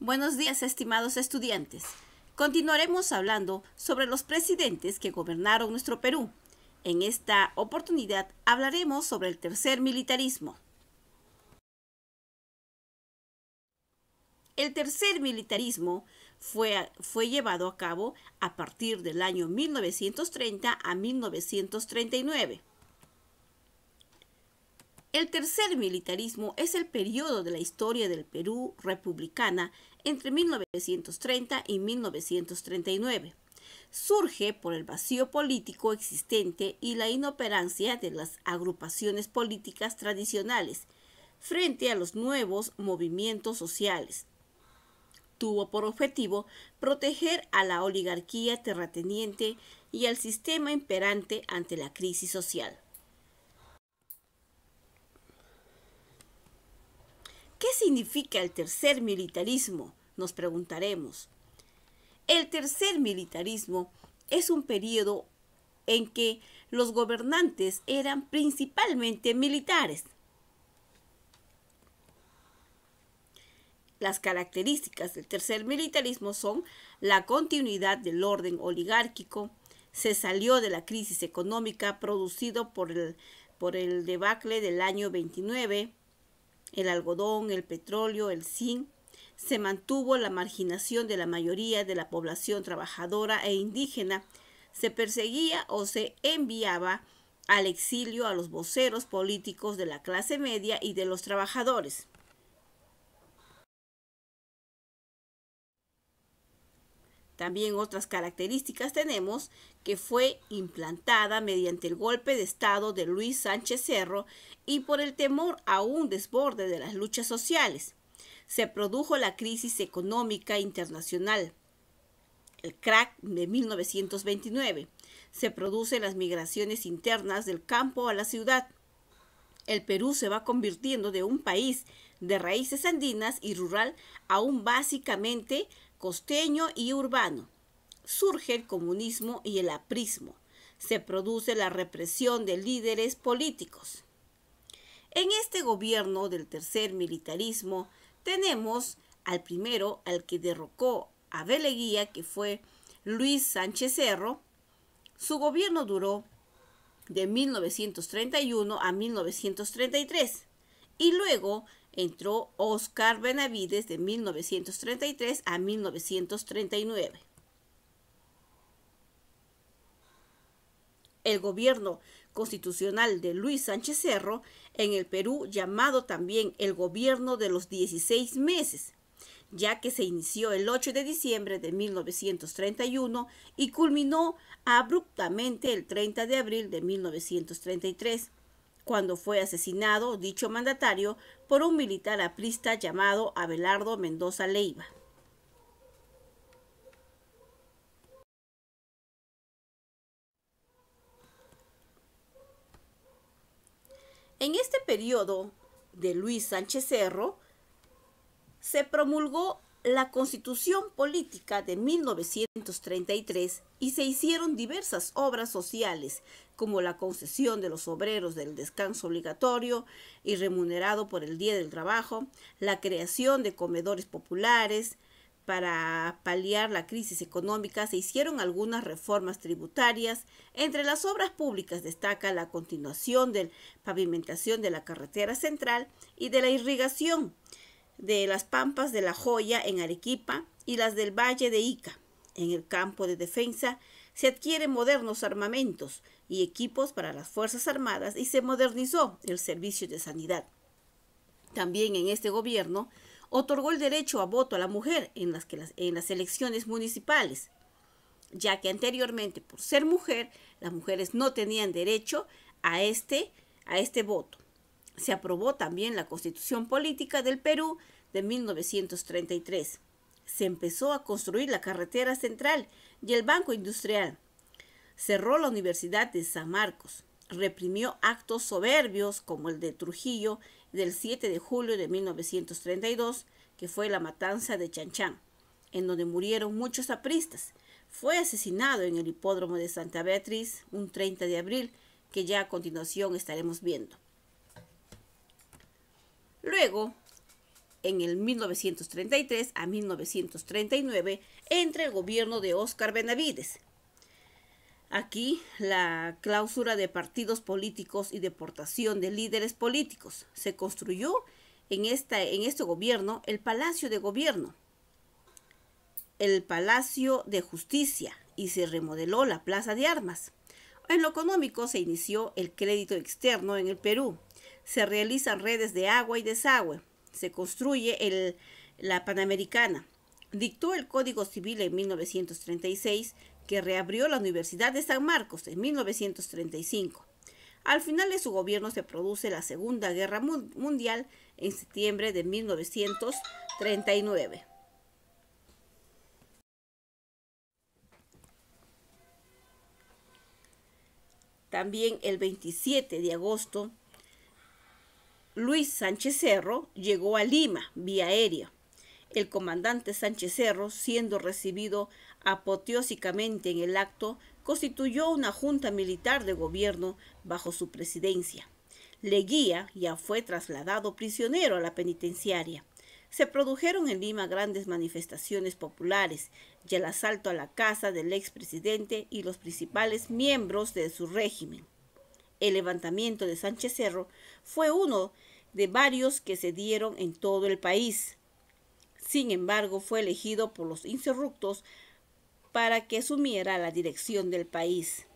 Buenos días, estimados estudiantes. Continuaremos hablando sobre los presidentes que gobernaron nuestro Perú. En esta oportunidad hablaremos sobre el tercer militarismo. El tercer militarismo fue, llevado a cabo a partir del año 1930 a 1939 el tercer militarismo es el periodo de la historia del Perú republicana entre 1930 y 1939. Surge por el vacío político existente y la inoperancia de las agrupaciones políticas tradicionales frente a los nuevos movimientos sociales. Tuvo por objetivo proteger a la oligarquía terrateniente y al sistema imperante ante la crisis social. significa el tercer militarismo? Nos preguntaremos. El tercer militarismo es un periodo en que los gobernantes eran principalmente militares. Las características del tercer militarismo son la continuidad del orden oligárquico, se salió de la crisis económica producido por el, por el debacle del año 29, el algodón, el petróleo, el zinc, se mantuvo la marginación de la mayoría de la población trabajadora e indígena, se perseguía o se enviaba al exilio a los voceros políticos de la clase media y de los trabajadores. También otras características tenemos que fue implantada mediante el golpe de Estado de Luis Sánchez Cerro y por el temor a un desborde de las luchas sociales. Se produjo la crisis económica internacional, el crack de 1929. Se producen las migraciones internas del campo a la ciudad. El Perú se va convirtiendo de un país de raíces andinas y rural a un básicamente costeño y urbano. Surge el comunismo y el aprismo. Se produce la represión de líderes políticos. En este gobierno del tercer militarismo tenemos al primero, al que derrocó a Beleguía, que fue Luis Sánchez Cerro. Su gobierno duró de 1931 a 1933 y luego entró Oscar Benavides de 1933 a 1939. El gobierno constitucional de Luis Sánchez Cerro en el Perú, llamado también el gobierno de los 16 meses, ya que se inició el 8 de diciembre de 1931 y culminó abruptamente el 30 de abril de 1933 cuando fue asesinado dicho mandatario por un militar aprista llamado Abelardo Mendoza Leiva. En este periodo de Luis Sánchez Cerro, se promulgó la Constitución Política de 1933 y se hicieron diversas obras sociales, como la concesión de los obreros del descanso obligatorio y remunerado por el Día del Trabajo, la creación de comedores populares, para paliar la crisis económica se hicieron algunas reformas tributarias. Entre las obras públicas destaca la continuación de la pavimentación de la carretera central y de la irrigación de las Pampas de la Joya en Arequipa y las del Valle de Ica. En el campo de defensa se adquieren modernos armamentos y equipos para las Fuerzas Armadas y se modernizó el servicio de sanidad. También en este gobierno otorgó el derecho a voto a la mujer en las, en las elecciones municipales, ya que anteriormente por ser mujer las mujeres no tenían derecho a este, a este voto se aprobó también la Constitución Política del Perú de 1933. Se empezó a construir la carretera central y el Banco Industrial. Cerró la Universidad de San Marcos. Reprimió actos soberbios como el de Trujillo del 7 de julio de 1932, que fue la matanza de Chanchán, en donde murieron muchos apristas. Fue asesinado en el hipódromo de Santa Beatriz un 30 de abril, que ya a continuación estaremos viendo. Luego, en el 1933 a 1939, entra el gobierno de Óscar Benavides. Aquí la clausura de partidos políticos y deportación de líderes políticos. Se construyó en, esta, en este gobierno el Palacio de Gobierno, el Palacio de Justicia y se remodeló la Plaza de Armas. En lo económico se inició el crédito externo en el Perú, se realizan redes de agua y desagüe, se construye el, la Panamericana. Dictó el Código Civil en 1936, que reabrió la Universidad de San Marcos en 1935. Al final de su gobierno se produce la Segunda Guerra Mundial en septiembre de 1939. También el 27 de agosto Luis Sánchez Cerro llegó a Lima vía aérea. El comandante Sánchez Cerro, siendo recibido apoteósicamente en el acto, constituyó una junta militar de gobierno bajo su presidencia. Leguía ya fue trasladado prisionero a la penitenciaria. Se produjeron en Lima grandes manifestaciones populares y el asalto a la casa del expresidente y los principales miembros de su régimen. El levantamiento de Sánchez Cerro fue uno de varios que se dieron en todo el país. Sin embargo, fue elegido por los insurrectos para que asumiera la dirección del país.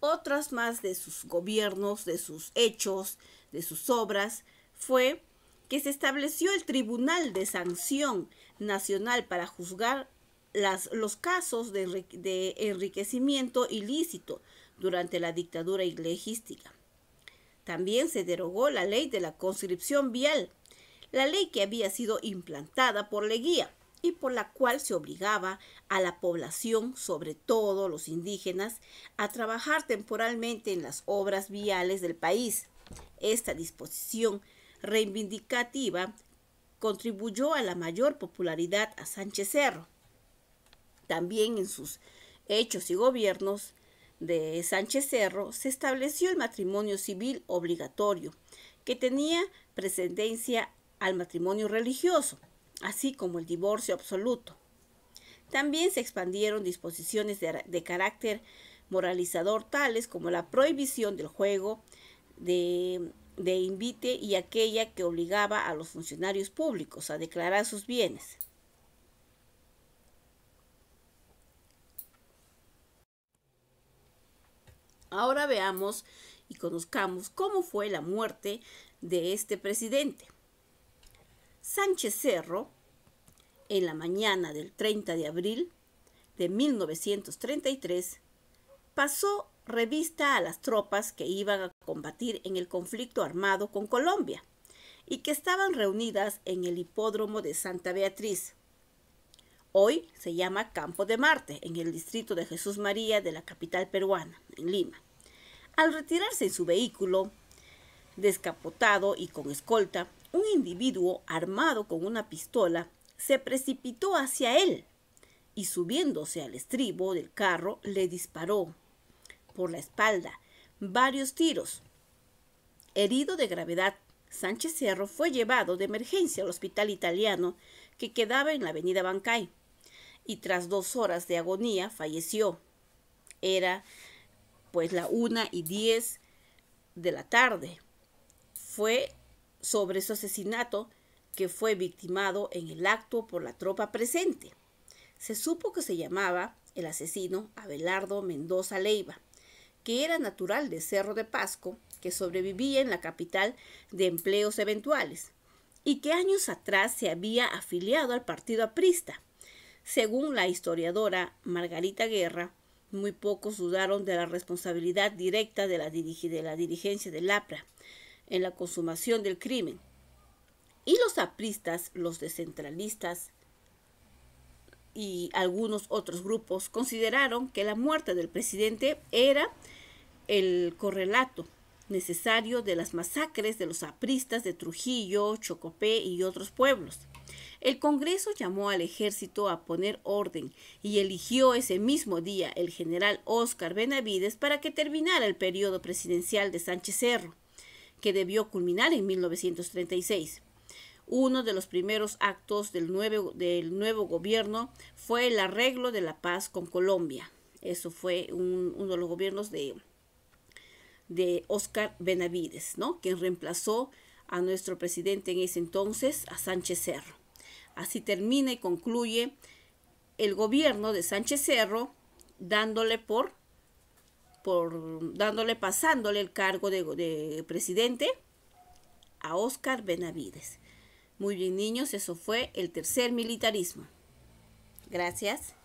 Otras más de sus gobiernos, de sus hechos, de sus obras, fue que se estableció el Tribunal de Sanción Nacional para juzgar los casos de enriquecimiento ilícito, durante la dictadura ilegística. También se derogó la ley de la conscripción vial, la ley que había sido implantada por Leguía y por la cual se obligaba a la población, sobre todo los indígenas, a trabajar temporalmente en las obras viales del país. Esta disposición reivindicativa contribuyó a la mayor popularidad a Sánchez Cerro. También en sus hechos y gobiernos de Sánchez Cerro se estableció el matrimonio civil obligatorio, que tenía precedencia al matrimonio religioso, así como el divorcio absoluto. También se expandieron disposiciones de, carácter moralizador tales como la prohibición del juego de invite y aquella que obligaba a los funcionarios públicos a declarar sus bienes. Ahora veamos y conozcamos cómo fue la muerte de este presidente. Sánchez Cerro, en la mañana del 30 de abril de 1933, pasó revista a las tropas que iban a combatir en el conflicto armado con Colombia y que estaban reunidas en el hipódromo de Santa Beatriz. Hoy se llama Campo de Marte, en el distrito de Jesús María de la capital peruana, en Lima. Al retirarse en su vehículo, descapotado y con escolta, un individuo armado con una pistola se precipitó hacia él y subiéndose al estribo del carro le disparó por la espalda varios tiros. Herido de gravedad, Sánchez Cerro fue llevado de emergencia al hospital italiano que quedaba en la avenida Bancay y tras dos horas de agonía falleció. Era pues la una y diez de la tarde. Fue sobre su asesinato que fue victimado en el acto por la tropa presente. Se supo que se llamaba el asesino Abelardo Mendoza Leiva, que era natural de Cerro de Pasco, que sobrevivía en la capital de empleos eventuales, y que años atrás se había afiliado al partido aprista según la historiadora Margarita Guerra, muy pocos dudaron de la responsabilidad directa de la, de dirigencia del APRA en la consumación del crimen. Y los apristas, los descentralistas y algunos otros grupos consideraron que la muerte del presidente era el correlato necesario de las masacres de los apristas de Trujillo, Chocopé y otros pueblos. El Congreso llamó al ejército a poner orden y eligió ese mismo día el general Óscar Benavides para que terminara el periodo presidencial de Sánchez Cerro, que debió culminar en 1936. Uno de los primeros actos del nuevo, del nuevo gobierno fue el arreglo de la paz con Colombia. Eso fue uno de los gobiernos de, de Óscar Benavides, ¿no? quien reemplazó a nuestro presidente en ese entonces, a Sánchez Cerro. Así termina y concluye el gobierno de Sánchez Cerro dándole por, por dándole, pasándole el cargo de, de presidente a Óscar Benavides. Muy bien, niños, eso fue el tercer militarismo. Gracias.